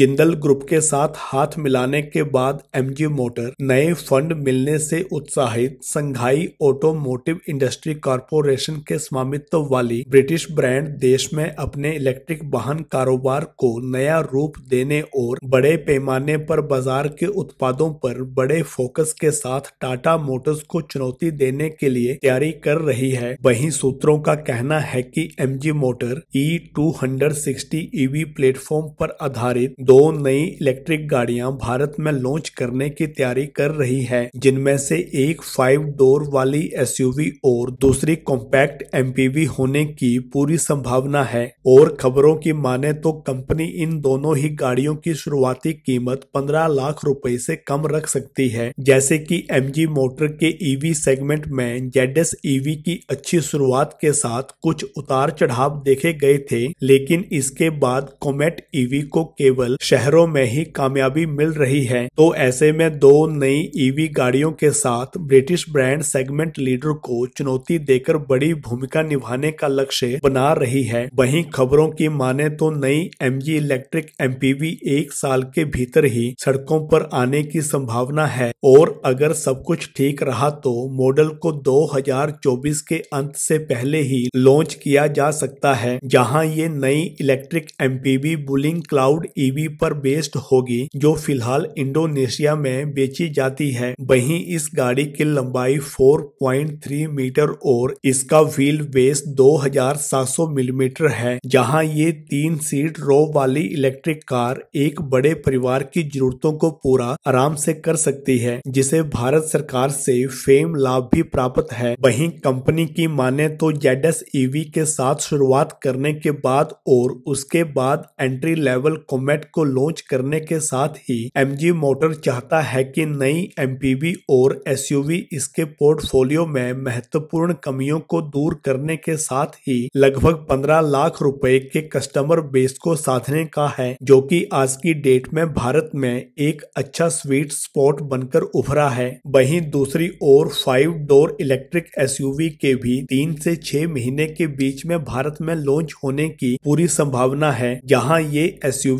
Jindal group के साथ हाथ मिलाने के बाद एमजी मोटर नए फंड मिलने से उत्साहित संघाई ऑटोमोटिव इंडस्ट्री कारपोरेशन के स्वामित्व वाली ब्रिटिश ब्रांड देश में अपने इलेक्ट्रिक वाहन कारोबार को नया रूप देने और बड़े पैमाने पर बाजार के उत्पादों पर बड़े फोकस के साथ टाटा मोटर्स को चुनौती देने के लिए तैयारी कर रही है वहीं सूत्रों का कहना है कि MG motor E two sixty EV platform पर आधारित दो नई इलेक्ट्रिक गाड़ियां भारत में लॉन्च करने की तैयारी कर रही है जिनमें से एक फाइव डोर वाली एसयूवी और दूसरी कॉम्पैक्ट एमपीवी होने की पूरी संभावना है और खबरों की माने तो कंपनी इन दोनों ही गाड़ियों की शुरुआती कीमत 15 लाख रुपए से कम रख सकती है जैसे कि एमजी मोटर के ईवी e सेगमेंट में जेड एस ईवी की अच्छी शुरुआत के साथ कुछ उतार चढ़ाव देखे गए थे लेकिन इसके बाद कॉमेट ईवी e को केवल शहरों में ही कामयाबी मिल रही है तो ऐसे में दो नई ईवी e गाड़ियों के साथ ब्रिटिश ब्रांड सेगमेंट लीडर को चुनौती देकर बड़ी भूमिका निभाने का लक्ष्य बना रही है वहीं खबरों की माने तो नई एम इलेक्ट्रिक एमपीवी एक साल के भीतर ही सड़कों पर आने की संभावना है और अगर सब कुछ ठीक रहा तो मॉडल को 2024 के अंत से पहले ही लॉन्च किया जा सकता है जहां ये नई electric M P Wuling cloud EV बीबी पर बेस्ड होगी जो फिलहाल इंडोनेशिया में बेची जाती है वहीं इस गाड़ी की लंबाई 4.3 मीटर और इसका व्हील बेस 2700 मिलीमीटर mm है जहां ये तीन सीट रो वाली इलेक्ट्रिक कार एक बड़े परिवार की जरूरतों को पूरा आराम से कर सकती है जिसे भारत सरकार से फेम लाभ भी प्राप्त है वही कंपनी की माने तो जेड एस ईवी के साथ शुरुआत करने के बाद और उसके बाद एंट्री लेवल कॉमेट को लॉन्च करने के साथ ही जी मोटर चाहता है कि नई वी और वी इसके पोर्टफोलियो में महत्वपूर्ण कमियों को दूर करने के साथ ही लगभग 15 लाख रुपए के कस्टमर बेस को साधने का है जो कि आज की डेट में भारत में एक अच्छा स्वीट स्पॉट बनकर उभरा है वहीं दूसरी ओर फाइव डोर इलेक्ट्रिक वी के भी तीन से छह महीने के बीच में भारत में लॉन्च होने की पूरी संभावना है जहां ये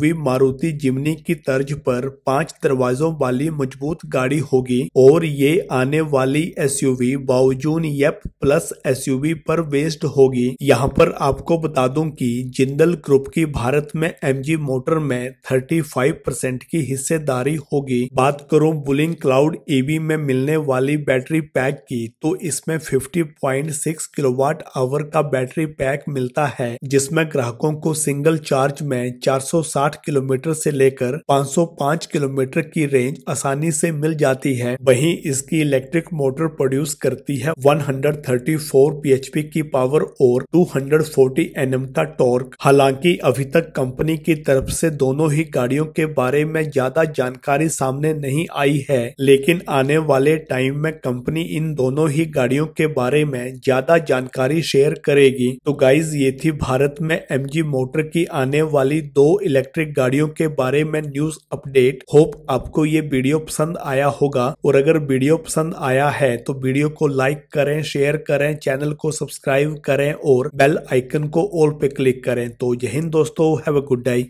वी मारुति मारुति जिमनी की तर्ज पर पांच दरवाजों वाली मजबूत गाड़ी होगी और ये आने वाली एसयूवी बावजून यप प्लस एसयूवी पर बेस्ड होगी यहाँ पर आपको बता दूं कि जिंदल ग्रुप की भारत में एमजी मोटर में 35 परसेंट की हिस्सेदारी होगी बात करो बुलिंग क्लाउड ईवी e में मिलने वाली बैटरी पैक की तो इसमें 50.6 किलोवाट आवर का बैटरी पैक मिलता है जिसमें ग्राहकों को सिंगल चार्ज में 460 किलोमीटर किलोमीटर से लेकर 505 किलोमीटर की रेंज आसानी से मिल जाती है वहीं इसकी इलेक्ट्रिक मोटर प्रोड्यूस करती है 134 पीएचपी की पावर और 240 एनएम का टॉर्क हालांकि अभी तक कंपनी की तरफ से दोनों ही गाड़ियों के बारे में ज्यादा जानकारी सामने नहीं आई है लेकिन आने वाले टाइम में कंपनी इन दोनों ही गाड़ियों के बारे में ज्यादा जानकारी शेयर करेगी तो गाइज ये थी भारत में एमजी मोटर की आने वाली दो इलेक्ट्रिक गाड़ियों वीडियो के बारे में न्यूज अपडेट होप आपको ये वीडियो पसंद आया होगा और अगर वीडियो पसंद आया है तो वीडियो को लाइक करें शेयर करें चैनल को सब्सक्राइब करें और बेल आइकन को ऑल पे क्लिक करें तो यही दोस्तों हैव अ गुड डे